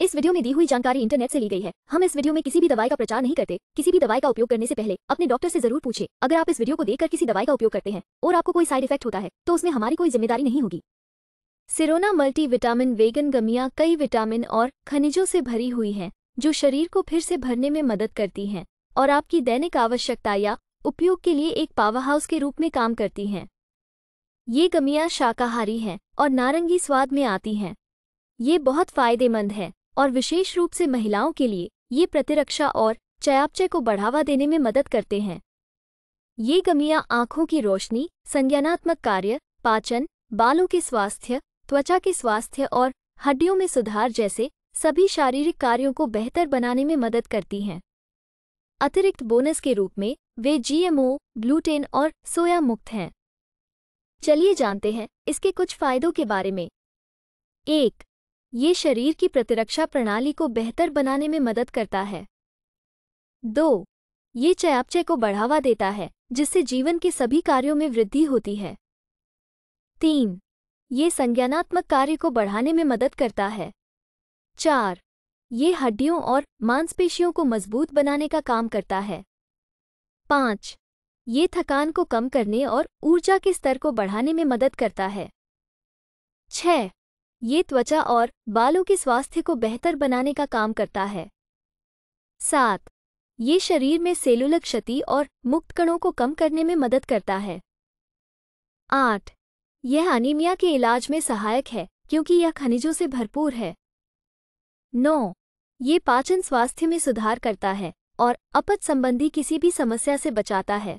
इस वीडियो में दी हुई जानकारी इंटरनेट से ली गई है हम इस वीडियो में किसी भी दवाई का प्रचार नहीं करते किसी भी दवाई का उपयोग करने से पहले अपने डॉक्टर से जरूर पूछे अगर आप इस वीडियो को देखकर किसी दवाई का उपयोग करते हैं और आपको कोई साइड इफेक्ट होता है तो उसमें हमारी कोई जिम्मेदारी नहीं होगी Sirona multi vitamin vegan gummies कई विटामिन और खनिजों से भरी हुई हैं जो शरीर को फिर से भरने में मदद करती हैं और आपकी दैनिक आवश्यकता या उपयोग के लिए एक पावर हाउस के रूप में काम करती हैं ये गमियाँ शाकाहारी हैं और नारंगी स्वाद में आती हैं ये बहुत फायदेमंद है और विशेष रूप से महिलाओं के लिए ये प्रतिरक्षा और चयापचय को बढ़ावा देने में मदद करते हैं ये गमियाँ आँखों की रोशनी संज्ञानात्मक कार्य पाचन बालों के स्वास्थ्य त्वचा के स्वास्थ्य और हड्डियों में सुधार जैसे सभी शारीरिक कार्यों को बेहतर बनाने में मदद करती हैं अतिरिक्त बोनस के रूप में वे जीएमओ ग्लूटेन और सोया मुक्त हैं चलिए जानते हैं इसके कुछ फायदों के बारे में एक ये शरीर की प्रतिरक्षा प्रणाली को बेहतर बनाने में मदद करता है दो ये चयापचय को बढ़ावा देता है जिससे जीवन के सभी कार्यों में वृद्धि होती है तीन ये संज्ञानात्मक कार्य को बढ़ाने में मदद करता है चार ये हड्डियों और मांसपेशियों को मजबूत बनाने का काम करता है पाँच ये थकान को कम करने और ऊर्जा के स्तर को बढ़ाने में मदद करता है छह ये त्वचा और बालों के स्वास्थ्य को बेहतर बनाने का काम करता है सात ये शरीर में सेलुलर क्षति और मुक्त कणों को कम करने में मदद करता है आठ यह अनिमिया के इलाज में सहायक है क्योंकि यह खनिजों से भरपूर है नौ ये पाचन स्वास्थ्य में सुधार करता है और अपच संबंधी किसी भी समस्या से बचाता है